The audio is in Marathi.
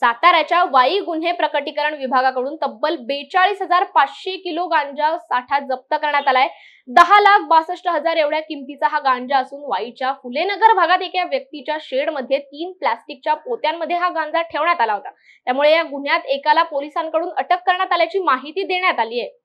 साताऱ्याच्या वाई गुन्हे प्रकटीकरण विभागाकडून तब्बल बेचाळीस हजार पाचशे किलो गांजा साठा जप्त करण्यात आलाय दहा लाख बासष्ट हजार एवढ्या किमतीचा हा गांजा असून वाईच्या फुलेनगर भागात एका व्यक्तीच्या शेडमध्ये तीन प्लास्टिकच्या पोत्यांमध्ये हा गांजा ठेवण्यात आला होता त्यामुळे या गुन्ह्यात एकाला पोलिसांकडून अटक करण्यात आल्याची माहिती देण्यात आली आहे